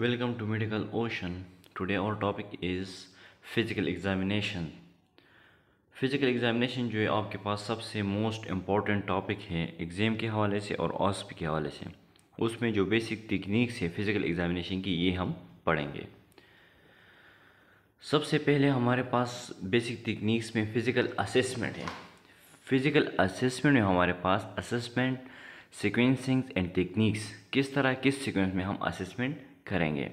Welcome to medical ocean today और topic is physical examination. Physical examination जो है आपके पास सबसे मोस्ट इम्पॉर्टेंट टॉपिक है एग्ज़ाम के हवाले से और ऑस्प के हवाले से उसमें जो बेसिक टेक्निक्स है फ़िज़िकल एग्ज़ामिनेशन की ये हम पढ़ेंगे सबसे पहले हमारे पास बेसिक टेक्निक्स में फ़िज़िकल असेसमेंट है फ़िज़िकल असेसमेंट में हमारे पास असेसमेंट सिक्वेंसिंग एंड टेक्निक्स किस तरह किस सिक्वेंस में हम असेसमेंट करेंगे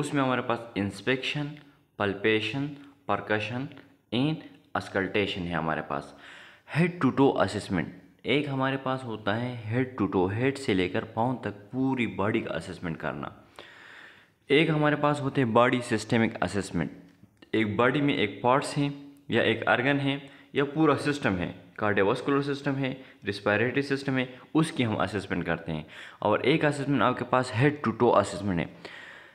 उसमें हमारे पास inspection palpation percussion and auscultation है हमारे पास हेड टू टो असेसमेंट एक हमारे पास होता है हेड टू टो हेड से लेकर पाँव तक पूरी बॉडी का असेसमेंट करना एक हमारे पास होते हैं बॉडी सिस्टमिक असेसमेंट एक बॉडी में एक पार्ट्स हैं या एक अर्गन है या पूरा सिस्टम है कार्डियोवास्कुलर सिस्टम है रिस्पायरेटरी सिस्टम है उसकी हम असेसमेंट करते हैं और एक असेसमेंट आपके पास हेड टू टो असेसमेंट है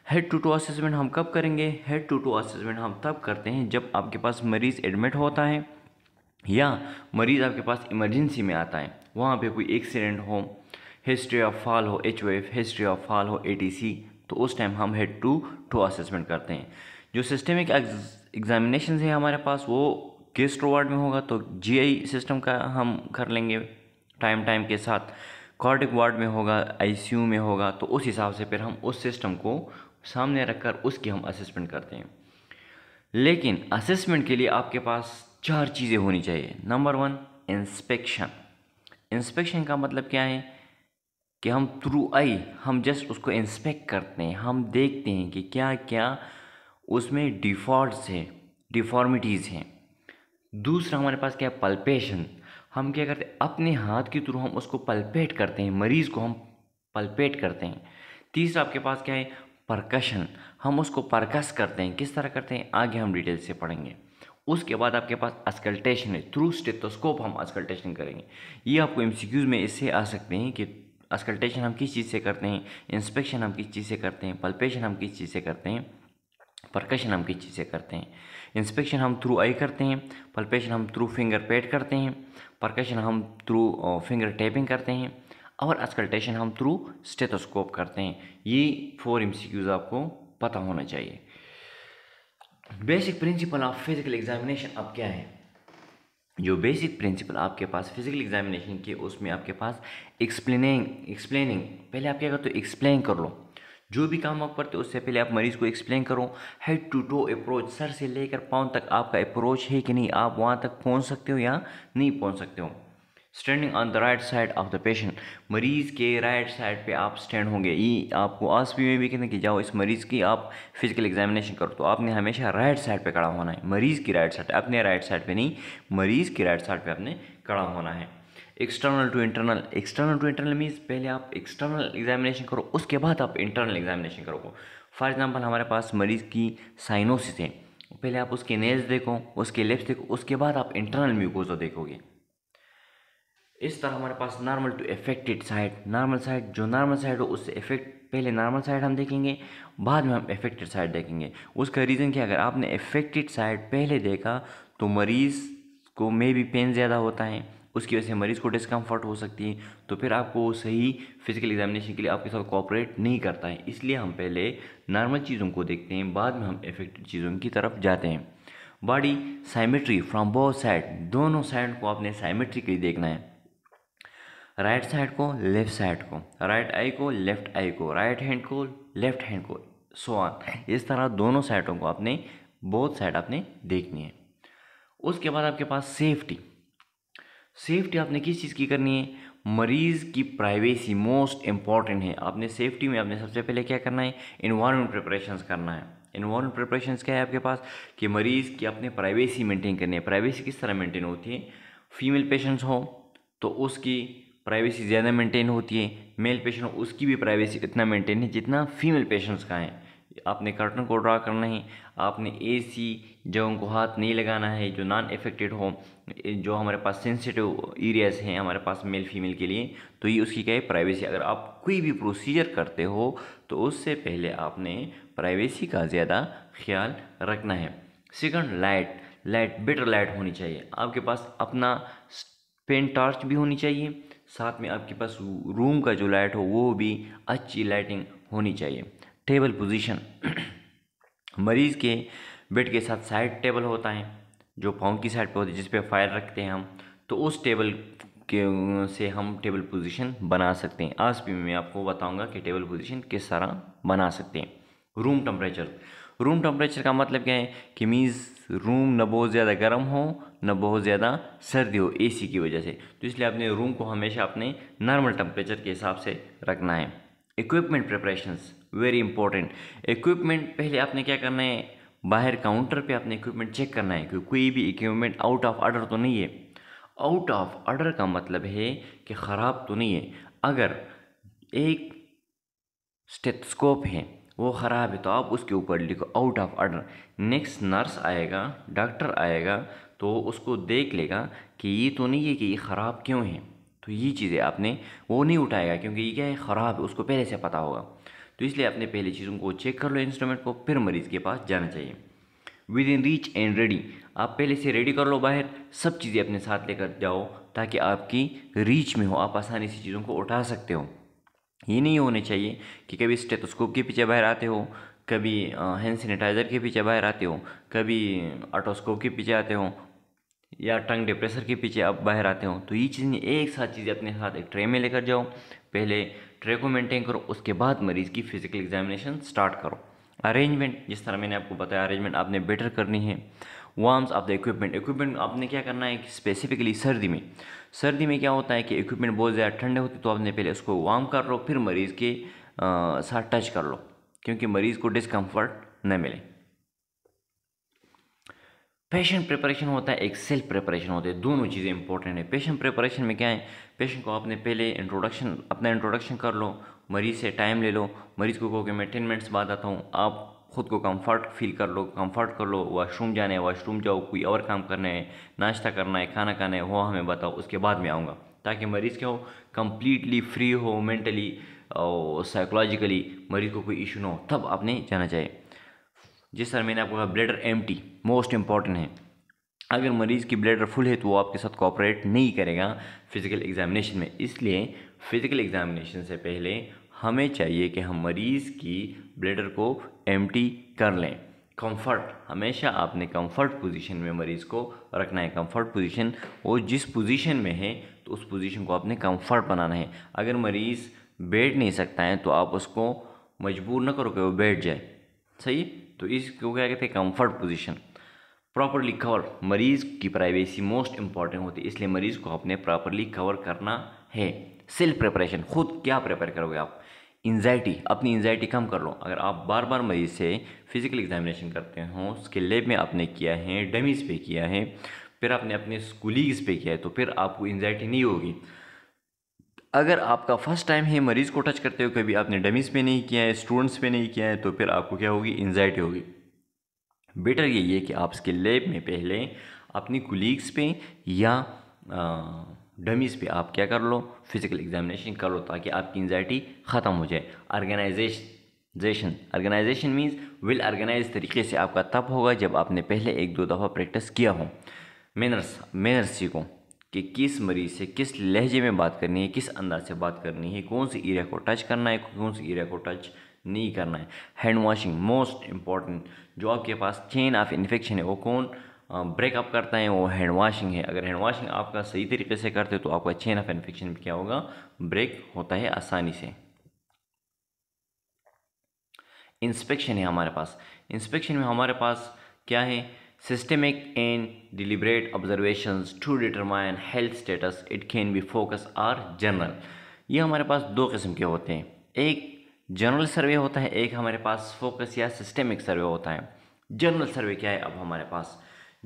हेड टू टो असेसमेंट हम कब करेंगे हेड टू टो असेसमेंट हम तब करते हैं जब आपके पास मरीज़ एडमिट होता है या मरीज़ आपके पास इमरजेंसी में आता है वहाँ पे कोई एक्सीडेंट हो हिस्ट्री ऑफ फॉल हो एच हिस्ट्री ऑफ फॉल हो ए तो उस टाइम हम हेड टू टो असेसमेंट करते हैं जो सिस्टमिक एग्जामिनेशन है हमारे पास वो किस वार्ड में होगा तो जीआई सिस्टम का हम कर लेंगे टाइम टाइम के साथ कॉर्डिक वार्ड में होगा आईसीयू में होगा तो उस हिसाब से फिर हम उस सिस्टम को सामने रखकर उसकी हम असेसमेंट करते हैं लेकिन असेसमेंट के लिए आपके पास चार चीज़ें होनी चाहिए नंबर वन इंस्पेक्शन इंस्पेक्शन का मतलब क्या है कि हम थ्रू आई हम जस्ट उसको इंस्पेक्ट करते हैं हम देखते हैं कि क्या क्या उसमें डिफॉल्ट्स है डिफॉर्मिटीज़ हैं दूसरा हमारे पास क्या है पल्पेशन हम क्या करते हैं अपने हाथ के थ्रू हम उसको पल्पेट करते हैं मरीज़ को हम पल्पेट करते हैं तीसरा आपके पास क्या है परकशन हम उसको परकस करते हैं किस तरह करते हैं आगे हम डिटेल से पढ़ेंगे उसके बाद आपके पास अस्कल्टेशन है थ्रू स्टेथोस्कोप हम अस्कल्टेशन करेंगे ये आपको एमसीक्यूज में इससे आ सकते हैं कि अस्कल्टेशन हम किस चीज़ से करते हैं इंस्पेक्शन हम किस चीज़ से करते हैं पल्पेशन हम किस चीज़ से करते हैं परकशन हम किस चीज़ से करते हैं इंस्पेक्शन हम थ्रू आई करते हैं पल्पेशन हम थ्रू फिंगर पेड करते हैं परकशन हम थ्रू फिंगर टैपिंग करते हैं और अस्कल्टेशन हम थ्रू स्टेथोस्कोप करते हैं ये फोर एम आपको पता होना चाहिए basic principle of physical examination अब क्या है जो बेसिक प्रिंसिपल आपके पास फिज़िकल एग्जामिनेशन के उसमें आपके पास एक्सप्लेनिंग एक्सप्लेनिंग पहले आप क्या करते हो एक्सप्लेन कर लो जो भी काम आप करते हो उससे पहले आप मरीज़ को एक्सप्लेन करो हेड टू टो अप्रोच सर से लेकर पाँव तक आपका अप्रोच है कि नहीं आप वहाँ तक पहुँच सकते हो या नहीं पहुँच सकते हो standing on the right side of the patient मरीज़ के राइट साइड पे आप स्टैंड होंगे ये आपको आस भी में भी कहते हैं कि जाओ इस मरीज़ की आप फिजिकल एग्जामिनेशन करो तो आपने हमेशा राइट साइड पे खड़ा होना है मरीज़ की राइट साइड अपने राइट साइड पे नहीं मरीज़ की राइट साइड पे आपने खड़ा होना है external to internal external to internal means पहले आप एक्सटर्नल एग्जामिनेशन करो उसके बाद आप इंटरनल एग्जामिनेशन करोगे फॉर एग्जाम्पल हमारे पास मरीज़ की साइनोसिस है पहले आप उसके नेल्स देखो उसके लिप्स देखो उसके बाद आप इंटरनल म्यूकोजा देखोगे इस तरह हमारे पास normal to affected side normal side जो नॉर्मल साइड हो उससे इफेक्ट पहले नॉर्मल साइड हम देखेंगे बाद में हम इफेक्टेड साइड देखेंगे उसका रीज़न क्या अगर आपने इफेक्टेड साइड पहले देखा तो मरीज़ को मे भी पेन ज़्यादा होता है उसकी वजह से मरीज़ को डिस्कम्फर्ट हो सकती है तो फिर आपको सही फिजिकल एग्जामिनेशन के लिए आपके साथ कोऑपरेट नहीं करता है इसलिए हम पहले नॉर्मल चीज़ों को देखते हैं बाद में हम इफेक्टेड चीज़ों की तरफ जाते हैं body symmetry from both side दोनों साइड को आपने साइमेट्रिकली देखना है राइट right साइड को लेफ्ट साइड को राइट right आई को लेफ्ट आई को राइट right हैंड को लेफ्ट हैंड को सो so ऑन इस तरह दोनों साइडों को आपने बहुत साइड आपने देखनी है उसके बाद आपके पास सेफ्टी सेफ्टी आपने किस चीज़ की करनी है मरीज़ की प्राइवेसी मोस्ट इम्पॉर्टेंट है आपने सेफ्टी में आपने सबसे पहले क्या करना है इन्वायरमेंट प्रिपरेशंस करना है इन्वायरमेंट प्रिपरेशंस क्या है आपके पास कि मरीज़ की अपने प्राइवेसी मेंटेन करनी है प्राइवेसी किस तरह मेंटेन होती है फीमेल पेशेंट्स हो तो उसकी प्राइवेसी ज़्यादा मेंटेन होती है मेल पेशेंट हो उसकी भी प्राइवेसी इतना मेंटेन है जितना फीमेल पेशेंट्स का है आपने कर्टन को ड्रा करना है आपने ए सी जो उनको हाथ नहीं लगाना है जो नॉन इफेक्टेड हो जो हमारे पास सेंसिटिव एरियाज़ हैं हमारे पास मेल फीमेल के लिए तो ये उसकी क्या है प्राइवेसी अगर आप कोई भी प्रोसीजर करते हो तो उससे पहले आपने प्राइवेसी का ज़्यादा ख्याल रखना है second light light better light होनी चाहिए आपके पास अपना पेन टॉर्च भी होनी चाहिए साथ में आपके पास रूम का जो लाइट हो वो भी अच्छी लाइटिंग होनी चाहिए टेबल पोजिशन मरीज़ के बेड के साथ साइड टेबल होता है जो पाँव की साइड पर होती है जिस फायर रखते हैं हम तो उस टेबल के से हम टेबल पोजीशन बना सकते हैं आज भी मैं आपको बताऊंगा कि टेबल पोजीशन किस तरह बना सकते हैं रूम टम्परेचर रूम टम्परेचर का मतलब क्या है कि मीज़ रूम ना बहुत ज़्यादा गर्म हो ना बहुत ज़्यादा सर्दी हो एसी की वजह से तो इसलिए अपने रूम को हमेशा अपने नॉर्मल टेम्परेचर के हिसाब से रखना है equipment preparation very important equipment पहले आपने क्या करना है बाहर काउंटर पे आपने इक्विपमेंट चेक करना है क्योंकि कोई भी इक्विपमेंट आउट ऑफ ऑर्डर तो नहीं है आउट ऑफ ऑर्डर का मतलब है कि ख़राब तो नहीं है अगर एक स्टेथस्कोप है वो ख़राब है तो आप उसके ऊपर लिखो out of order next nurse आएगा डॉक्टर आएगा तो उसको देख लेगा कि ये तो नहीं है कि ये ख़राब क्यों है तो ये चीज़ें आपने वो नहीं उठाएगा क्योंकि ये क्या है ख़राब है उसको पहले से पता होगा तो इसलिए अपने पहले चीज़ों को चेक कर लो इंस्ट्रूमेंट को फिर मरीज़ के पास जाना चाहिए within reach and ready आप पहले से रेडी कर लो बाहर सब चीज़ें अपने साथ लेकर जाओ ताकि आपकी रीच में हो आप आसानी से चीज़ों को उठा सकते हो ये नहीं होने चाहिए कि कभी स्टेथोस्कोप के पीछे बाहर आते हो कभी हैंड सैनिटाइज़र के पीछे बाहर आते हो कभी ऑटोस्कोप के पीछे आते हो या टंग डिप्रेसर के पीछे आप बाहर आते हो तो ये चीज़ें एक साथ चीज़ें अपने साथ एक ट्रे में लेकर जाओ पहले ट्रे को मेंटेन करो उसके बाद मरीज़ की फ़िज़िकल एग्जामिनेशन स्टार्ट करो अरेंजमेंट जिस तरह मैंने आपको बताया अरेंजमेंट आपने बेटर करनी है warms of the equipment equipment आपने क्या करना है कि स्पेसिफिकली सर्दी में सर्दी में क्या होता है कि इक्विपमेंट बहुत ज़्यादा ठंडे होते तो आपने पहले उसको वार्म कर लो फिर मरीज़ के साथ टच कर लो क्योंकि मरीज़ को डिसकम्फर्ट न मिले पेशेंट प्रिपरेशन होता है एक सेल्फ प्रिपरेशन होता है दोनों चीज़ें इंपॉर्टेंट है पेशेंट प्रिपरेशन में क्या है पेशेंट को आपने पहले इंट्रोडक्शन अपना इंट्रोडक्शन कर लो मरीज़ से टाइम ले लो मरीज़ को कहो कि मैं टेन मिनट्स बाद आता हूँ आप खुद को कंफर्ट फील कर लो कंफर्ट कर लो वाशरूम जाने वॉशरूम वाशरूम जाओ कोई और काम करना है नाश्ता करना है खाना खाना है वो हमें बताओ उसके बाद में आऊँगा ताकि मरीज़ क्या हो कम्प्लीटली फ्री हो मेंटली और साइकोलॉजिकली मरीज़ को कोई इशू ना हो तब आपने जाना चाहिए जी सर मैंने आपको कहा ब्लेडर एम मोस्ट इंपॉर्टेंट है अगर मरीज़ की ब्लेडर फुल है तो वो आपके साथ कॉपरेट नहीं करेगा फिज़िकल एग्जामिनेशन में इसलिए फिज़िकल एग्जामिनेशन से पहले हमें चाहिए कि हम मरीज़ की ब्लेडर को एम कर लें कंफर्ट हमेशा आपने कंफर्ट पोजीशन में मरीज़ को रखना है कंफर्ट पोजीशन वो जिस पोजीशन में है तो उस पोजीशन को आपने कंफर्ट बनाना है अगर मरीज़ बैठ नहीं सकता है तो आप उसको मजबूर ना करो कि वो बैठ जाए सही तो इसको क्या कहते हैं कंफर्ट पोजीशन प्रॉपरली कवर मरीज़ की प्राइवेसी मोस्ट इंपॉर्टेंट होती है इसलिए मरीज़ को अपने प्रॉपरली कवर करना है सेल्फ प्रिपरेशन खुद क्या प्रिपेयर करोगे आप इन्जाइटी अपनी इंजाइटी कम कर लो अगर आप बार बार मरीज से फिजिकल एग्जामिनेशन करते हो उसके लेब में आपने किया है डमीज़ पे किया है फिर आपने अपने कुलीग्स पे किया है तो फिर आपको इंजाइटी नहीं होगी अगर आपका फर्स्ट टाइम है मरीज़ को टच करते हो कभी आपने डमीज़ पे नहीं किया है स्टूडेंट्स पे नहीं किया है तो फिर आपको क्या होगी एनजाइटी होगी बेटर यही है कि आप इसके लेब में पहले अपनी कुलीग्स पे या डमीज़ पे आप क्या कर लो फिज़िकल एग्जामिनेशन कर लो ताकि आपकी एनजाइटी ख़त्म हो जाए ऑर्गेनाइजेशन जेशन ऑर्गेनाइजेशन मीन्स विल ऑर्गेनाइज तरीके से आपका तब होगा जब आपने पहले एक दो दफ़ा प्रैक्टिस किया हो मेनर्स मेनर्स सीखो कि किस मरीज से किस लहजे में बात करनी है किस अंदाज से बात करनी है कौन सी एरिया को टच करना है कौन सी एरिया को टच नहीं करना है हैंड वॉशिंग मोस्ट इम्पॉर्टेंट जो आपके पास चेन ऑफ इन्फेक्शन है वो कौन ब्रेकअप करता है वो हैंड वॉशिंग है अगर हैंड वॉशिंग आपका सही तरीके से करते हो तो आपका चेन ऑफ इन्फेक्शन क्या होगा ब्रेक होता है आसानी से इंस्पेक्शन है हमारे पास इंस्पेक्शन में हमारे पास क्या है Systemic and deliberate observations to determine health status. It can be focus or general. ये हमारे पास दो किस्म के होते हैं एक जनरल सर्वे होता है एक हमारे पास फोकस या सिस्टेमिक सर्वे होता है जनरल सर्वे क्या है अब हमारे पास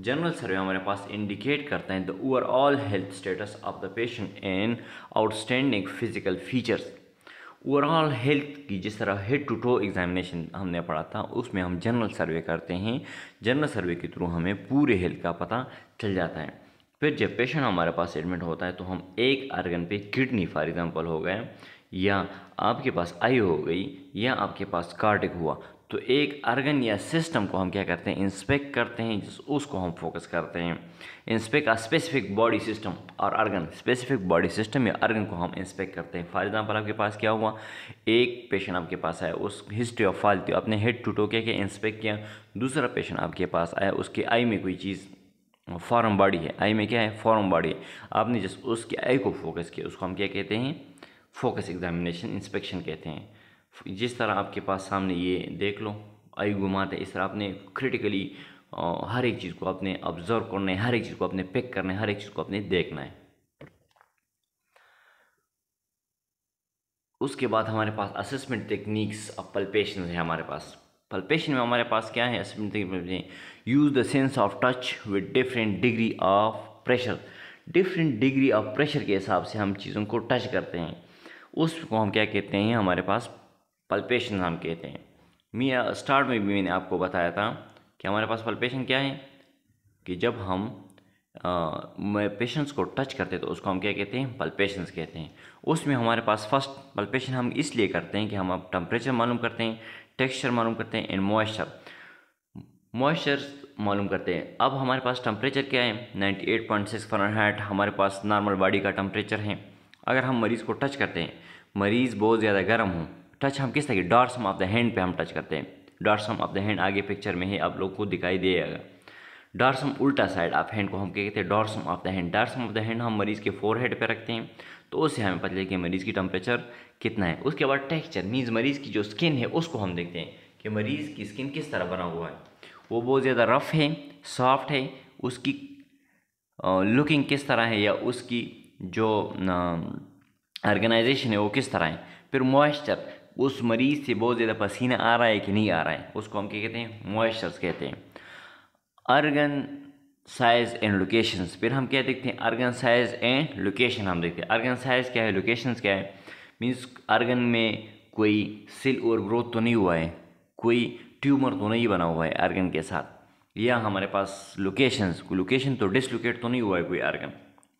जनरल सर्वे हमारे पास इंडिकेट करते हैं the overall health status of the patient and outstanding physical features overall health की जिस तरह हेड टू टो एग्जामिनेशन हमने पढ़ा था उसमें हम जनरल सर्वे करते हैं जनरल सर्वे के थ्रू हमें पूरे हेल्थ का पता चल जाता है फिर जब पेशेंट हमारे पास एडमिट होता है तो हम एक आर्गन पे किडनी फॉर एग्जांपल हो गए या आपके पास आई हो गई या आपके पास कार्डिक हुआ तो एक अर्गन या सिस्टम को हम क्या करते हैं इंस्पेक्ट करते हैं जिस उसको हम फोकस करते हैं inspect a specific body system और अर्गन स्पेसिफिक बॉडी सिस्टम या अर्गन को हम इंस्पेक्ट करते हैं फॉर एग्जांपल आपके पास क्या हुआ एक पेशेंट आपके पास आया उस हिस्ट्री ऑफ फालतू आपने हेड टू टो के इंस्पेक्ट किया दूसरा पेशेंट आपके पास आया उसके आई में कोई चीज़ फॉरम बॉडी है आई में क्या है फॉरम बॉडी आपने जिस उसके आई को फोकस किया उसको हम क्या कहते हैं फोकस एग्जामिनेशन इंस्पेक्शन कहते हैं जिस तरह आपके पास सामने ये देख लो आई घुमाते इस तरह आपने क्रिटिकली हर एक चीज़ को आपने ऑब्जर्व करना है हर एक चीज़ को आपने पिक करना है हर एक चीज़ को आपने देखना है उसके बाद हमारे पास असेसमेंट टेक्निक्स ऑफ पल्पेशन है हमारे पास पल्पेशन में हमारे पास क्या है assessment technique use the sense of touch with different degree of pressure different degree of pressure के हिसाब से हम चीज़ों को टच करते हैं उसको हम क्या कहते हैं हमारे पास पल्पेशन हम कहते हैं मियाँ स्टार्ट में भी मैंने आपको बताया था कि हमारे पास पल्पेशन क्या है कि जब हम पेशेंट्स को टच करते हैं तो उसको हम क्या कहते हैं पल्पेशंस कहते हैं उसमें हमारे पास फर्स्ट पल्पेशन हम इसलिए करते हैं कि हम अब टम्परेचर मालूम करते हैं टेक्सचर मालूम करते हैं एंड मॉइस्चर मॉइस्चर मालूम करते हैं अब हमारे पास टम्परेचर क्या है 98.6 फ़ारेनहाइट हमारे पास नॉर्मल बॉडी का टम्परेचर है अगर हम मरीज़ को टच करते हैं मरीज़ बहुत ज़्यादा गर्म हो टच हम किस तरीके डॉर्सम ऑफ द हैंड पे हम टच करते हैं डॉर्सम ऑफ द हैंड आगे पिक्चर में ही आप लोग को दिखाई देगा डॉर्सम उल्टा साइड ऑफ हैंड को हम क्या कहते हैं dorsum of the hand dorsum of the hand हम मरीज़ के फोर हेड रखते हैं तो उससे हमें पता चलेगा कि मरीज़ की टेम्परेचर कितना है उसके बाद टेक्स्चर मीन्स मरीज़ की जो स्किन है उसको हम देखते हैं कि मरीज़ की स्किन किस तरह बना हुआ है वो बहुत ज़्यादा रफ़ है सॉफ्ट है उसकी लुकिंग किस तरह है या उसकी जो ऑर्गेनाइजेशन है वो किस तरह है फिर मॉइस्चर उस मरीज़ से बहुत ज़्यादा पसीना आ रहा है कि नहीं आ रहा है उसको हम क्या कहते हैं मॉइस्चर्स कहते हैं अर्गन साइज़ एंड लोकेशन फिर हम क्या देखते हैं अर्गन साइज़ एंड लोकेशन हम देखते हैं अर्गन साइज़ क्या है लोकेशन क्या है मीन्स अर्गन में कोई सेल और ग्रोथ तो नहीं हुआ है कोई ट्यूमर तो नहीं बना हुआ है अर्गन के साथ या हमारे पास लोकेशन लोकेशन तो डिसलोकेट तो नहीं हुआ है कोई अर्गन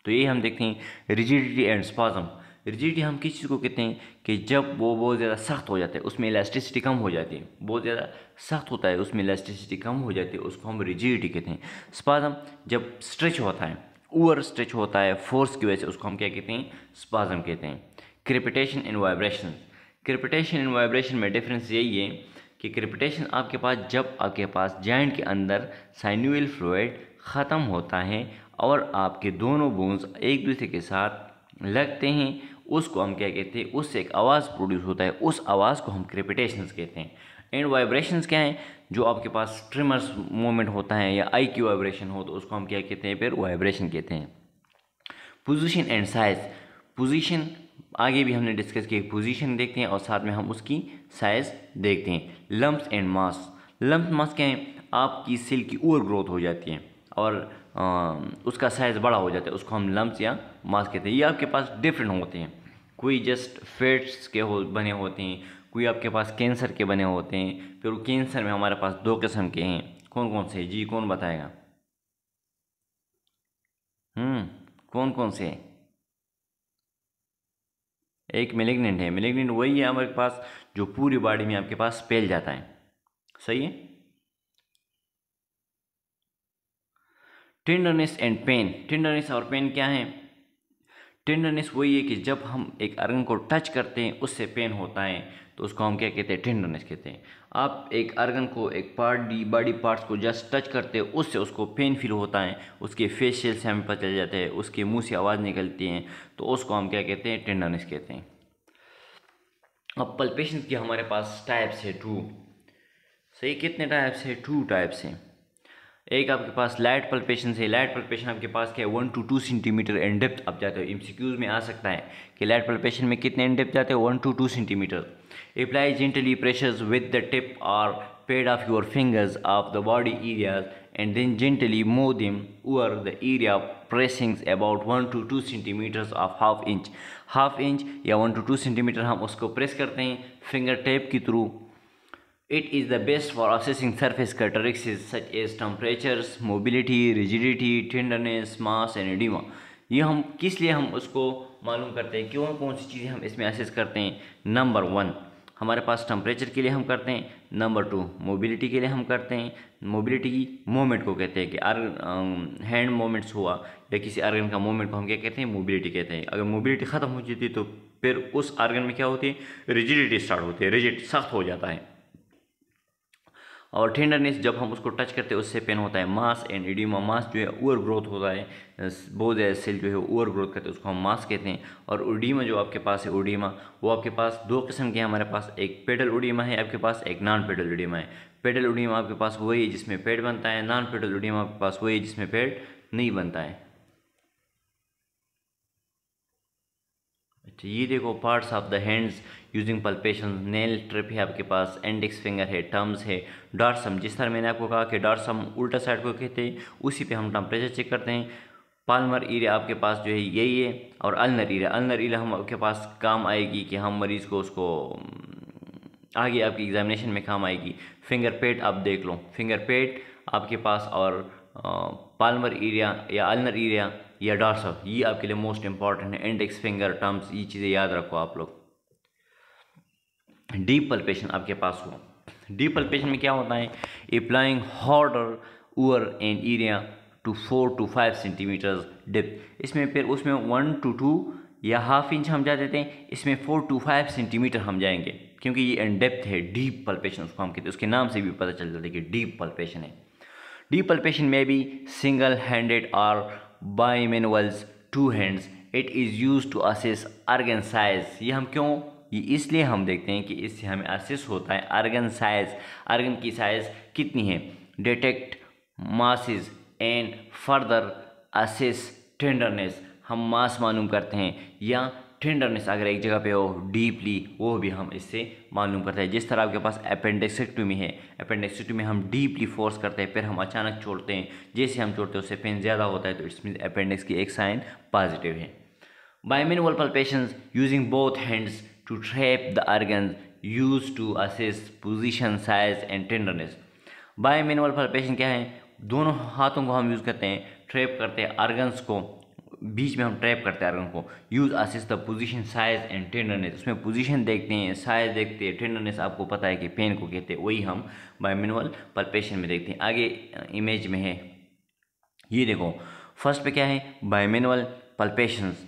तो ये हम देखते हैं रिजिडिटी एंड स्पाजम रिजिडिटी हम किस चीज़ को कहते हैं कि जब वो बहुत ज़्यादा सख्त हो जाता है उसमें इलास्टिसिटी कम हो जाती है बहुत ज़्यादा सख्त होता है उसमें इलास्टिसिटी कम हो जाती है उसको हम रिजिडिटी कहते हैं स्पाजम जब स्ट्रेच होता है ओवर स्ट्रेच होता है फोर्स की वजह से उसको हम क्या कहते हैं स्पाजम कहते हैं crepitation in vibration crepitation in vibration में डिफरेंस यही है कि क्रिपिटेशन आपके पास जब आपके पास जॉइंट के अंदर साइन्यूल फ्लूड ख़त्म होता है और आपके दोनों बोन्स एक दूसरे के साथ लगते हैं उसको हम क्या कहते हैं उससे एक आवाज़ प्रोड्यूस होता है उस आवाज़ को हम क्रिपिटेशंस कहते हैं एंड वाइब्रेशंस क्या हैं जो आपके पास ट्रिमर्स मोमेंट होता है या आई की वाइब्रेशन हो तो उसको हम क्या कहते हैं फिर वाइब्रेशन कहते हैं पोजिशन एंड साइज़ पोजिशन आगे भी हमने डिस्कस किया पोजिशन देखते हैं और साथ में हम उसकी साइज़ देखते हैं लम्ब एंड मास लम्ब मास क्या है आपकी सेल की ओवर ग्रोथ हो जाती है और आ, उसका साइज़ बड़ा हो जाता है उसको हम लम्ब या मास कहते हैं ये आपके पास डिफरेंट होते हैं कोई जस्ट फेट्स के हो बने होते हैं कोई आपके पास कैंसर के बने होते हैं फिर कैंसर में हमारे पास दो किस्म के हैं कौन कौन से जी कौन बताएगा हम्म कौन कौन से एक मिलेगनेंट है मिलेगनेंट वही है हमारे पास जो पूरी बॉडी में आपके पास फैल जाता है सही है टेंडरनेस एंड पेन टेंडरनेस और पेन क्या है टेंडरनेस वही है कि जब हम एक अर्गन को टच करते हैं उससे पेन होता है तो उसको हम क्या कहते हैं टेंडरनेस कहते हैं आप एक अर्गन को एक बॉडी बॉडी पार्ट्स को जस्ट टच करते हैं उससे उसको पेन फील होता है उसके फेशियल से हमें पता चल जाता है उसके मुंह से आवाज़ निकलती है तो उसको हम क्या कहते हैं टेंडरनेस कहते हैं अब पल्पेशन की हमारे पास टाइप्स है टू सही कितने टाइप्स है टू टाइप्स हैं एक आपके पास लाइट पल्पेशन है लाइट पल्पेशन आपके पास क्या है one to two centimeter and depth आप जाते हो एमसीक्यूज में आ सकता है कि लाइट पल्पेशन में कितने इन डेप्थ जाते हैं one to two centimeter apply gently pressures with the tip और pad of your fingers of the body areas and then gently move them over the area pressing about one to two centimeter of half inch half inch या one to two centimeter हम उसको press करते हैं finger tip के through It is the best for assessing surface characteristics such as temperatures, mobility, rigidity, tenderness, mass and edema. ये हम किस लिए हम उसको मालूम करते हैं क्यों कौन सी चीज़ें हम इसमें असेस करते हैं नंबर वन हमारे पास टम्परेचर के लिए हम करते हैं नंबर टू मोबिलिटी के लिए हम करते हैं मोबिलिटी की मोमेंट को कहते हैं कि आर हैंड मोमेंट्स हुआ या किसी आर्गन का मोमेंट को हम क्या कहते हैं मोबिलिटी कहते हैं अगर मोबिलिटी ख़त्म हो जाती है तो फिर उस आर्गन में क्या होती है रिजिडिटी स्टार्ट होती है रिजिड सख्त हो जाता है और टेंडरनेस जब हम उसको टच करते हैं उससे पेन होता है मास एंड एडिमा मास जो है ओवर ग्रोथ होता है बहुत ज़्यादा सेल जो है ओवर ग्रोथ करते हैं उसको हम मास कहते हैं और उडीमा जो आपके पास है उडीमा वो आपके पास दो किस्म के हमारे पास एक पेडल उडीमा है आपके पास एक नॉन पेडल उडीमा है पेडल उडीमा आपके पास वही है जिसमें पेड बनता है नॉन पेडल उडीमा आपके पास वही है जिसमें पेड नहीं बनता है अच्छा ये देखो parts of the hands using palpation nail tip है आपके पास एंडिक्स फिंगर है टर्म्स है डॉटसम जिस तरह मैंने आपको कहा कि डॉटसम उल्टा साइड को कहते हैं उसी पे हम टम्परेचर चेक करते हैं पालमर एरिया आपके पास जो है यही है और अलनर एरिया अलनर ईरा हम आपके पास काम आएगी कि हम मरीज़ को उसको हम्म, आगे आपकी एग्जामिनेशन में काम आएगी फिंगर पेट आप देख लो फिंगर पेट आपके पास और पालमर एरिया या अलनर एरिया या डॉर्सल ये आपके लिए मोस्ट इंपॉर्टेंट है इंडेक्स फिंगर टर्म्स ये चीज़ें याद रखो आप लोग डीप पल्पेशन आपके पास हो डीप पल्पेशन में क्या होता है applying harder over an area to four to five centimeters deep इसमें फिर उसमें वन टू टू या हाफ इंच हम जा देते हैं इसमें फोर टू फाइव सेंटीमीटर हम जाएंगे क्योंकि ये इन डेप्थ है डीप पल्पेशन उसको हम कहते हैं उसके नाम से भी पता चल जाता है कि डीप पल्पेशन है डीप पल्पेशन में भी सिंगल हैंडेड और bimanuals two hands it is use to assess organ size ये हम क्यों ये इसलिए हम देखते हैं कि इससे हमें असिस होता है अर्गन साइज अर्गन की साइज कितनी है detect masses and further assess tenderness हम मास मालूम करते हैं या टेंडरनेस अगर एक जगह पे हो डीपली वो भी हम इससे मालूम करते हैं जिस तरह आपके पास में है अपेंडिक्सेक्टमी में हम डीपली फोर्स करते हैं फिर हम अचानक छोड़ते हैं जैसे हम छोड़ते हैं उससे पेन ज़्यादा होता है तो इट्स मीन अपेंडिक्स की एक साइन पॉजिटिव है bimanual palpation using both hands to trap the organs used to assess position, size and tenderness. Bio manual palpation क्या है दोनों हाथों को हम यूज़ करते हैं ट्रैप करते hain organs को बीच में हम ट्रैप करते हैं आर्गन को use assess the position size and tenderness उसमें पोजीशन देखते हैं साइज देखते हैं टेंडरनेस आपको पता है कि पेन को कहते हैं वही हम बायोमिनवल पल्पेशन में देखते हैं आगे इमेज में है ये देखो फर्स्ट पे क्या है बायोमिनवल पल्पेशंस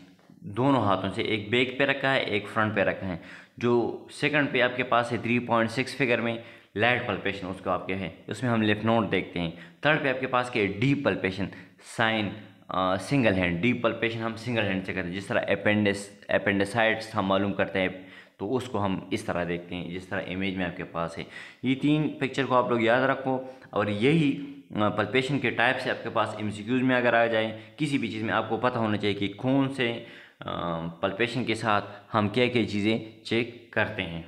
दोनों हाथों से एक बैक पे रखा है एक फ्रंट पे रखा है जो सेकंड पे आपके पास है थ्री पॉइंट सिक्स फिगर में लाइट पल्पेशन उसको आपके है उसमें हम लेफ्ट नोट देखते हैं थर्ड पे आपके पास के deep palpation sign single hand deep palpation हम सिंगल हैंड से करते हैं जिस तरह अपेंडिस अपेंडिसाइट्स हम मालूम करते हैं तो उसको हम इस तरह देखते हैं जिस तरह इमेज में आपके पास है ये तीन पिक्चर को आप लोग याद रखो और यही पल्पेशन के टाइप से आपके पास एम में अगर आ जाए किसी भी चीज़ में आपको पता होना चाहिए कि कौन से पल्पेशन के साथ हम क्या क्या चीज़ें चेक करते हैं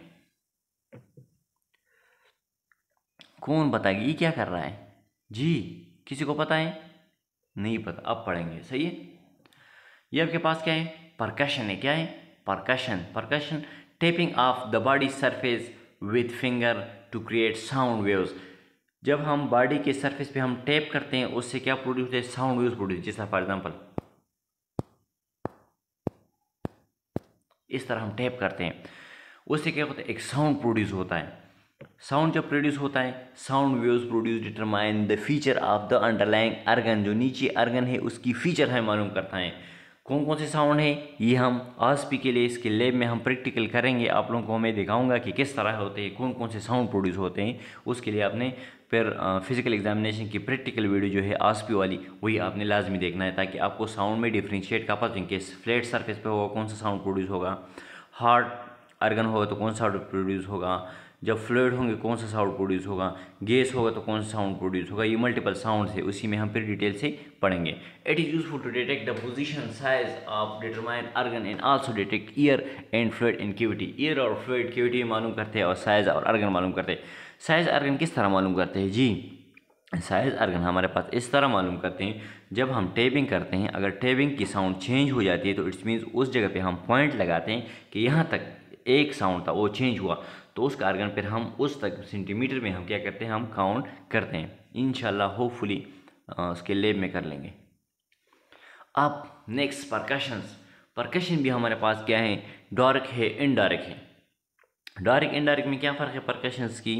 कौन बताएगा ये क्या कर रहा है जी किसी को पता है नहीं पता अब पढ़ेंगे सही है ये आपके पास क्या है परकशन है क्या है percussion percussion tapping of the body surface with finger to create sound waves जब हम बॉडी के सरफेस पे हम टेप करते हैं उससे क्या प्रोड्यूस होते हैं साउंड वेव्स प्रोड्यूस जैसा फॉर एग्जांपल इस तरह हम टैप करते हैं उससे क्या होता है एक साउंड प्रोड्यूस होता है साउंड जब प्रोड्यूस होता है sound waves produce determine the feature of the underlying organ जो नीचे अर्गन है उसकी फीचर हमें मालूम करता है कौन कौन से साउंड हैं ये हम आज पी के लिए इसके लैब में हम प्रैक्टिकल करेंगे आप लोगों को मैं दिखाऊंगा कि किस तरह होते हैं कौन कौन से साउंड प्रोड्यूस होते हैं उसके लिए आपने फिर फिजिकल एग्जामिनेशन की प्रैक्टिकल वीडियो जो है आज पी वाली वही आपने लाजमी देखना है ताकि आपको साउंड में डिफ्रेंशिएट का हैं चलें फ्लैट सर्फेस पर होगा कौन सा साउंड प्रोड्यूस होगा हार्ड अर्गन होगा तो कौन सा प्रोड्यूस होगा जब फ्लूड होंगे कौन सा साउंड प्रोड्यूस होगा गैस होगा तो कौन सा साउंड प्रोड्यूस होगा ये मल्टीपल साउंड है उसी में हम फिर डिटेल से पढ़ेंगे it is useful to detect the position size of determine organ and also detect air and fluid and क्यूटी ईयर और फ्लूड क्यूटी मालूम करते हैं और साइज और अर्गन मालूम करते हैं साइज अर्गन किस तरह मालूम करते हैं जी साइज अर्गन हमारे पास इस तरह मालूम करते हैं जब हम टेबिंग करते हैं अगर टेबिंग की साउंड चेंज हो जाती है तो इट्स मीन्स उस जगह पे हम पॉइंट लगाते हैं कि यहाँ तक एक साउंड था वो चेंज हुआ तो उस कार्बन पर हम उस तक सेंटीमीटर में हम क्या करते हैं हम काउंट करते हैं इन होपफुली उसके लेब में कर लेंगे अब नेक्स्ट प्रकाशंस प्रकाशन भी हमारे पास क्या है डार्क है इनडायरेक्ट है डायरेक्ट इनडायरेक्ट में क्या फ़र्क है प्रकाशंस की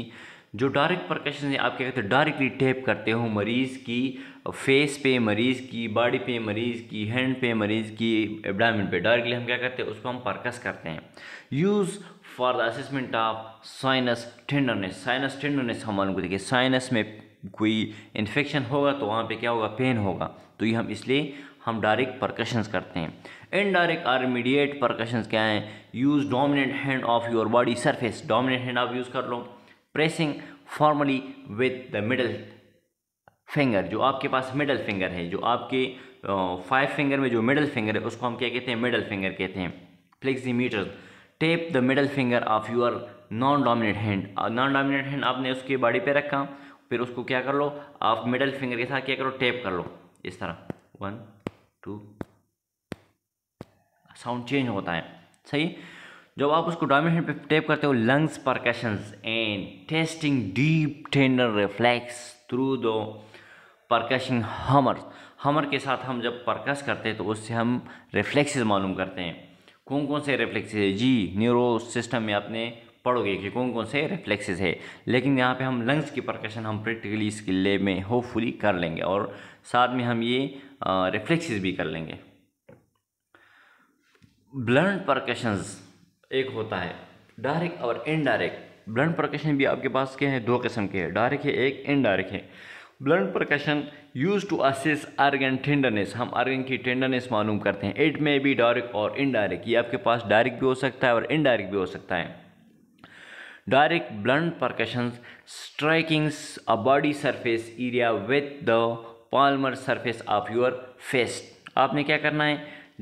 जो डायरेक्ट प्रकाशन है आप क्या कहते हैं डायरेक्टली टैप करते हो मरीज़ की फेस पे मरीज़ की बॉडी पे मरीज़ की हैंड पे मरीज़ की एबडामिन पे डायरेक्टली हम क्या करते हैं उसको हम प्रकस करते हैं use for the assessment of sinus tenderness sinus tenderness हम मालूम को देखिए साइनस में कोई इन्फेक्शन होगा तो वहाँ पे क्या होगा पेन होगा तो ये हम इसलिए हम डायरेक्ट परकशंस करते हैं इनडायरेक्ट और इमीडिएट परकशंस क्या हैं use dominant hand of your body surface dominant hand आप यूज़ कर लो pressing firmly with the middle finger जो आपके पास मिडल फिंगर है जो आपके फाइव फिंगर में जो मिडल फिंगर है उसको हम क्या कहते हैं मिडल फिंगर कहते हैं pleximeter tap the middle finger of your non dominant hand non dominant hand आपने उसकी बॉडी पे रखा फिर उसको क्या कर लो आप मिडल फिंगर के साथ क्या करो टेप कर लो इस तरह वन टू साउंड चेंज होता है सही जब आप उसको डोमिनेट हैंड पे टेप करते हो lungs percussions and testing deep tendon reflex through the percussing हमर हमर के साथ हम जब परकश करते हैं तो उससे हम रिफ्लेक्सेस मालूम करते हैं कौन कौन से रिफ्लेक्सेस है जी न्यूरो सिस्टम में आपने पढ़ोगे कि कौन कौन से रिफ्लेक्सेस है लेकिन यहाँ पे हम लंग्स की प्रकाशन हम प्रैक्टिकली इसके ले में होपफुली कर लेंगे और साथ में हम ये रिफ्लेक्सेस भी कर लेंगे ब्लड प्रकाशन एक होता है डायरेक्ट और इनडायरेक्ट ब्लड प्रकाशन भी आपके पास क्या है दो किस्म के हैं डायरेक्ट है एक इनडायरेक्ट है blunt percussion use to assess organ tenderness हम आर्गन की टेंडरनेस मालूम करते हैं इट में बी डायरेक्ट और इनडायरेक्ट ये आपके पास डायरेक्ट भी हो सकता है और इनडायरेक्ट भी हो सकता है direct blunt percussion strikings a body surface area with the palmar surface of your fist आपने क्या करना है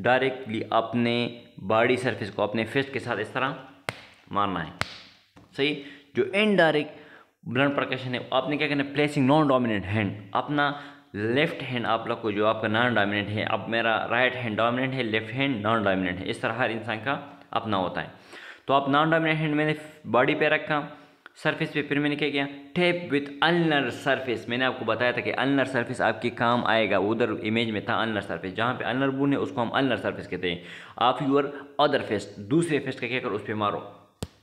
डायरेक्टली अपने बॉडी सरफेस को अपने फेस्ट के साथ इस तरह मारना है सही जो इनडायरेक्ट ब्लड प्रकाशन है आपने क्या करना प्लेसिंग नॉन डोमिनेंट हैंड अपना लेफ्ट हैंड आप लोग को जो आपका नॉन डोमिनेंट है अब मेरा राइट हैंड डोमिनेंट है लेफ्ट हैंड नॉन डोमिनेंट है इस तरह हर इंसान का अपना होता है तो आप नॉन डोमिनेंट हैंड मैंने बॉडी पे रखा सरफेस पे फिर मैंने क्या किया टेप विथ अनर सरफेस मैंने आपको बताया था कि अनर सरफेस आपके काम आएगा उधर इमेज में था अनर सरफेस जहाँ पे अनर बून है उसको हम अनर सरफेस कहते हैं आप यूर अदर फेस दूसरे फेस का क्या करो उस पर मारो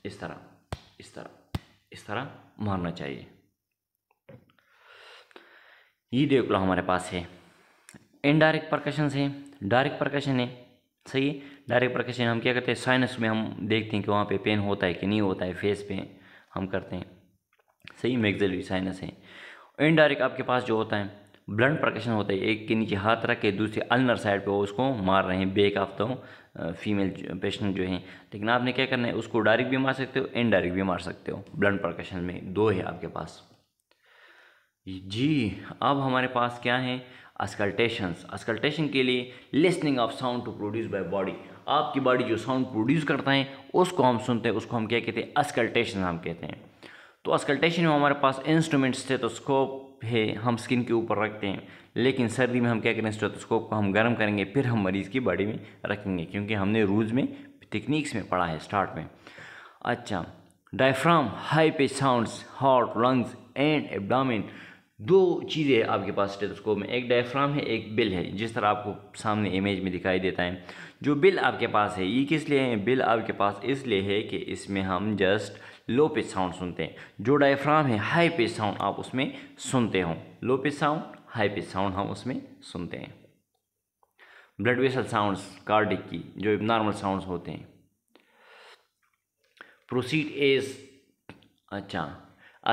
इस तरह इस तरह इस तरह मारना चाहिए ये देख लो हमारे पास है इनडायरेक्ट प्रकाशन है डायरेक्ट प्रकाशन है सही है डायरेक्ट प्रकाशन हम क्या करते हैं साइनस में हम देखते हैं कि वहाँ पे पेन होता है कि नहीं होता है फेस पे हम करते हैं सही मैगजल साइनस है इनडायरेक्ट आपके पास जो होता है ब्लड प्रकाशन होता है एक के नीचे हाथ रख के दूसरे अलनर साइड पे वो उसको मार रहे हैं बेक ऑफ तो फीमेल पेशेंट जो हैं लेकिन आपने क्या करना है उसको डायरेक्ट भी मार सकते हो इनडायरेक्ट भी मार सकते हो ब्लड प्रकाशन में दो है आपके पास जी अब हमारे पास क्या है अस्कल्टेशंस अस्कल्टेशन के लिए listening of sound to produce by body आपकी बॉडी जो साउंड प्रोड्यूस करता है उसको हम सुनते हैं उसको हम क्या कहते हैं अस्कल्टेशन हम कहते हैं तो अस्कल्टेशन में हमारे पास इंस्ट्रूमेंट्स थे तो स्कोप है हम स्किन के ऊपर रखते हैं लेकिन सर्दी में हम क्या करें स्टेथोस्कोप को हम गर्म करेंगे फिर हम मरीज़ की बॉडी में रखेंगे क्योंकि हमने रूल्स में टेक्निक्स में पढ़ा है स्टार्ट में अच्छा डायफ्राम हाई पे sounds heart lungs and abdomen दो चीज़ें आपके पास स्टेथोस्कोप में एक डायफ्राम है एक बिल है जिस तरह आपको सामने इमेज में दिखाई देता है जो बिल आपके पास है ये किस लिए है बिल आपके पास इसलिए है कि इसमें हम जस्ट लो पिच साउंड सुनते हैं जो डायफ्राम है हाई पिच साउंड आप उसमें सुनते हो low pitch sound high pitch sound हम उसमें सुनते हैं ब्लड वेसल साउंड्स कार्डिक की जो नॉर्मल साउंड्स होते हैं प्रोसीड एज अच्छा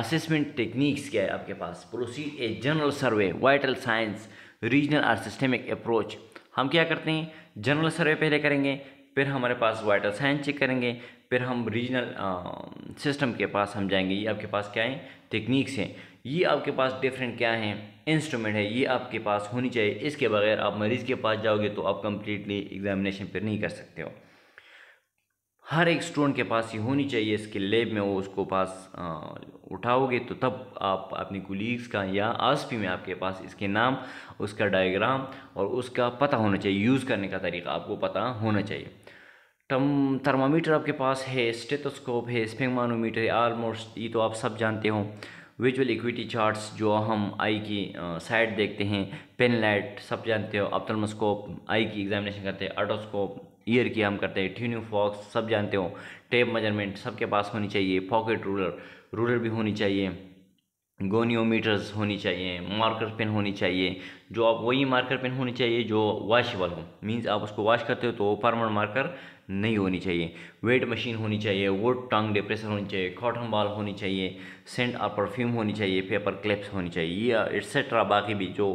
असेसमेंट टेक्निक्स क्या है आपके पास proceed a general survey vital signs regional और सिस्टमिक अप्रोच हम क्या करते हैं जनरल सर्वे पहले करेंगे फिर हमारे पास वाइटल साइंस चेक करेंगे फिर हम रीजनल सिस्टम के पास हम जाएंगे ये आपके पास क्या है टेक्निक्स हैं ये आपके पास डिफरेंट क्या हैं इंस्ट्रूमेंट है ये आपके पास होनी चाहिए इसके बगैर आप मरीज़ के पास जाओगे तो आप कम्प्लीटली एग्जामिनेशन फिर नहीं कर सकते हो हर एक स्टूडेंट के पास ये होनी चाहिए इसके लेब में वो उसको पास उठाओगे तो तब आप अपनी कुलीग्स का या पी में आपके पास इसके नाम उसका डायग्राम और उसका पता होना चाहिए यूज़ करने का तरीका आपको पता होना चाहिए टम थर्मामीटर आपके पास है स्टेथोस्कोप है स्पेंगमानोमीटर है आलमोस्ट ये तो आप सब जानते हो विजुअल इक्विटी चार्ट्स जो हम आई की साइड देखते हैं पेन लाइट सब जानते हो अपथर्मोस्कोप आई की एग्जामिनेशन करते हैं ऑटोस्कोप ईयर की हम करते हैं ट्यूनिंग फॉक्स सब जानते हो टेप मेजरमेंट सबके पास होनी चाहिए पॉकेट रूलर रूलर भी होनी चाहिए गोनियोमीटर्स होनी चाहिए मार्कर पेन होनी चाहिए जो आप वही मार्कर पेन होनी चाहिए जो वाशेबल हो मींस आप उसको वाश करते हो तो परमानेंट मार्कर नहीं होनी चाहिए वेट मशीन होनी चाहिए वो टंग डिप्रेशन होनी चाहिए कॉटन बाल होनी चाहिए सेंट और परफ्यूम होनी चाहिए पेपर क्लिप्स होनी चाहिए या एट्सेट्रा बाकी भी जो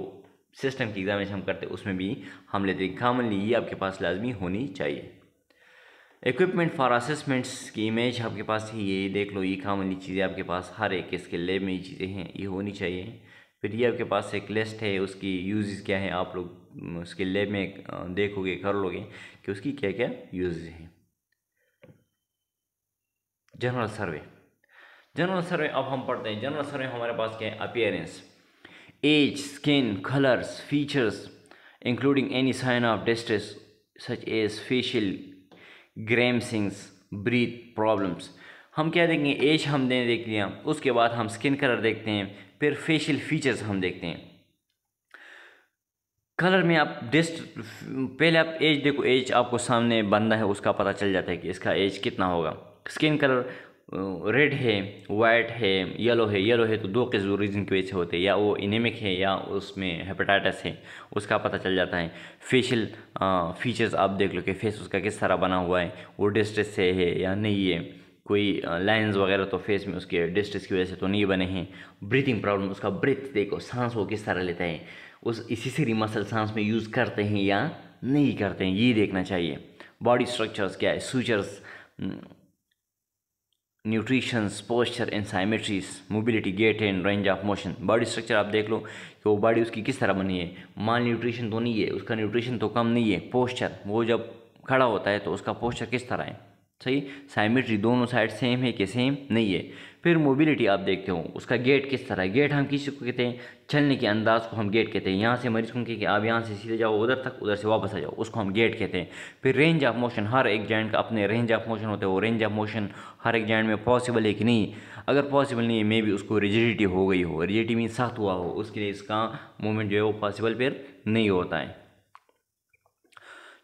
सिस्टम की एग्जामिनेशन हम करते उसमें भी हम लेते हैं कामनली ये आपके पास लाजमी होनी चाहिए इक्विपमेंट फॉर असेसमेंट्स की इमेज आपके पास ही ये देख लो ये कामनली चीज़ें आपके पास हर एक इसके लेब में ये चीज़ें हैं ये होनी चाहिए फिर ये आपके पास एक लिस्ट है उसकी यूज़ क्या है आप लोग उसके लेब में देखोगे कर लोगे कि उसकी क्या क्या यूज हैं जनरल सर्वे जनरल सर्वे अब हम पढ़ते हैं जनरल सर्वे हमारे पास क्या है appearance as skin colours features including any sign of distress such as facial grimacings breath problems हम क्या देखेंगे एज हम देख लिया उसके बाद हम स्किन कलर देखते हैं फिर फेशियल फीचर्स हम देखते हैं कलर में आप डिस्ट पहले आप एज देखो एज आपको सामने बंदा है उसका पता चल जाता है कि इसका एज कितना होगा स्किन कलर रेड है वाइट है येलो है येलो है तो दो के रीजन की वजह से होते हैं या वो इनेमिक है या उसमें हेपेटाइटिस है उसका पता चल जाता है फेशियल फीचर्स आप देख लो कि फेस उसका किस तरह बना हुआ है वो डिस्ट्रेस से है या नहीं है कोई लाइंस वगैरह तो फेस में उसके डिस्ट्रेस की वजह से तो नहीं बने हैं ब्रीथिंग प्रॉब्लम उसका ब्रीथ देखो सांस वो किस तरह लेता है उस इसी से रिमसल सांस में यूज़ करते हैं या नहीं करते हैं ये देखना चाहिए बॉडी स्ट्रक्चर्स क्या है sutures nutritions posture and symmetries mobility gait and range of motion body structure आप देख लो कि वो बॉडी उसकी किस तरह बनी है माल न्यूट्रिशन तो नहीं है उसका न्यूट्रिशन तो कम नहीं है पोस्चर वो जब खड़ा होता है तो उसका पोस्चर किस तरह है सही साइमेट्री दोनों साइड सेम है कि सेम नहीं है फिर मोबिलिटी आप देखते हो उसका गेट किस तरह है गेट हम किसी को कहते हैं चलने के अंदाज को हम गेट कहते हैं यहाँ से मरीज को कि आप यहाँ से सीधे जाओ उधर तक उधर से वापस आ जाओ उसको हम गेट कहते हैं फिर रेंज ऑफ मोशन हर एक जॉइंट का अपने रेंज ऑफ मोशन होते वो रेंज ऑफ मोशन हर एक जॉइंट में पॉसिबल है कि नहीं अगर पॉसिबल नहीं है मे भी उसको रिजिडिटी हो गई हो रिजिडिटी मीन सख्त हुआ हो उसके लिए इसका मूवमेंट जो है वो पॉसिबल फिर नहीं होता है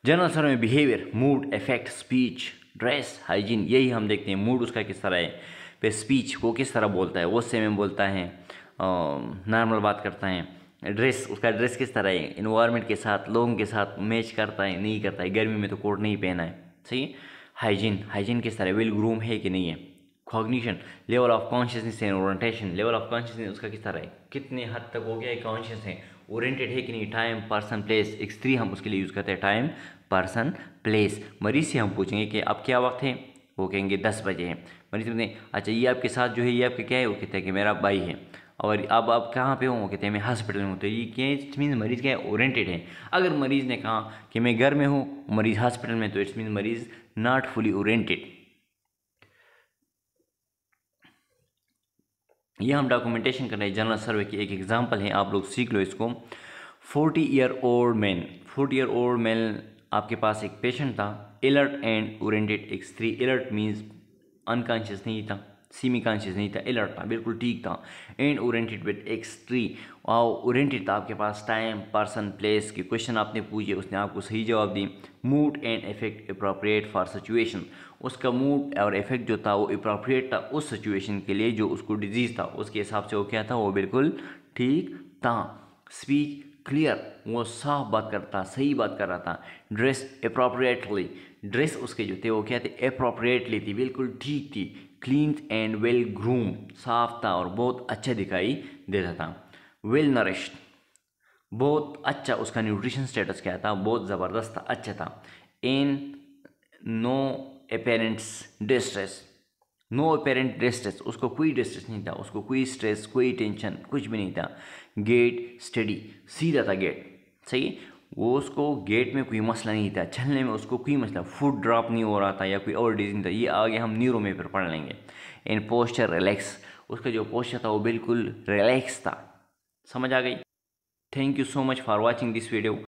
जनरल सर में behaviour mood affect speech dress hygiene यही हम देखते हैं मूड उसका किस तरह है फिर स्पीच वो किस तरह बोलता है वो सेम बोलता है नॉर्मल बात करता है ड्रेस उसका ड्रेस किस तरह है इन्वायरमेंट के साथ लोगों के साथ मैच करता है नहीं करता है गर्मी में तो कोट नहीं पहना है सही हाइजीन हाइजीन किस तरह वेल ग्रूम है कि नहीं है cognition level of consciousness and orientation level of consciousness उसका किस तरह है कितने हद तक हो गया है कॉन्शियस है ओरेंटेड है कि नहीं टाइम पर्सन प्लेस एक स्त्री हम उसके लिए यूज़ करते हैं टाइम पर्सन प्लेस मरीज से हम पूछेंगे कि अब क्या वक्त है वो कहेंगे दस बजे हैं मरीज ने अच्छा ये आपके साथ जो है ये आपके क्या है वो कहते हैं कि मेरा भाई है और अब आप कहाँ पे वो कहते हैं मैं हॉस्पिटल में हूँ तो ये क्या इट्स मीन मरीज़ क्या है ओरिएंटेड है अगर मरीज़ ने कहा कि मैं घर में हूँ मरीज़ हॉस्पिटल में तो इट्स मीन मरीज़ नॉट फुली ओरिएंटेड ये हम डॉक्यूमेंटेशन कर रहे हैं जनरल सर्वे की एक एग्जांपल है आप लोग सीख लो इसको forty year old man forty year old man आपके पास एक पेशेंट था अलर्ट एंड ओरेंटेड एक स्त्री अलर्ट मीन्स अनकॉन्शियस नहीं था सीमी कॉन्शियस नहीं था अलर्ट था बिल्कुल ठीक था and oriented with x three और ओरेंटेड था आपके पास टाइम पर्सन प्लेस के क्वेश्चन आपने पूछे उसने आपको सही जवाब दी mood and affect appropriate for situation उसका मूड और इफेक्ट जो था वो अप्रोप्रिएट था उस सिचुएशन के लिए जो उसको डिजीज़ था उसके हिसाब से वो क्या था वो बिल्कुल ठीक था स्पीक क्लियर वो साफ बात करता सही बात कर रहा था ड्रेस अप्रोप्रिएटली ड्रेस उसके जो थे वो क्या थे अप्रोप्रिएटली थी बिल्कुल ठीक थी क्लीन एंड वेल ग्रूम साफ था और बहुत अच्छा दिखाई देता था वेल नरिश्ड बहुत अच्छा उसका न्यूट्रिशन स्टेटस क्या था बहुत ज़बरदस्त था अच्छा था an no apparents distress no apparent distress उसको कोई डिस्ट्रेस नहीं था उसको कोई स्ट्रेस कोई टेंशन कुछ भी नहीं था गेट स्टडी सीधा था गेट सही है वो उसको गेट में कोई मसला नहीं था चलने में उसको कोई मसला फूड ड्रॉप नहीं हो रहा था या कोई और डिजीज नहीं था ये आगे हम न्यूरो में फिर पढ़ लेंगे इन पोस्चर रिलैक्स उसका जो पोस्चर था वो बिल्कुल रिलैक्स था समझ आ गई thank you so much for watching this video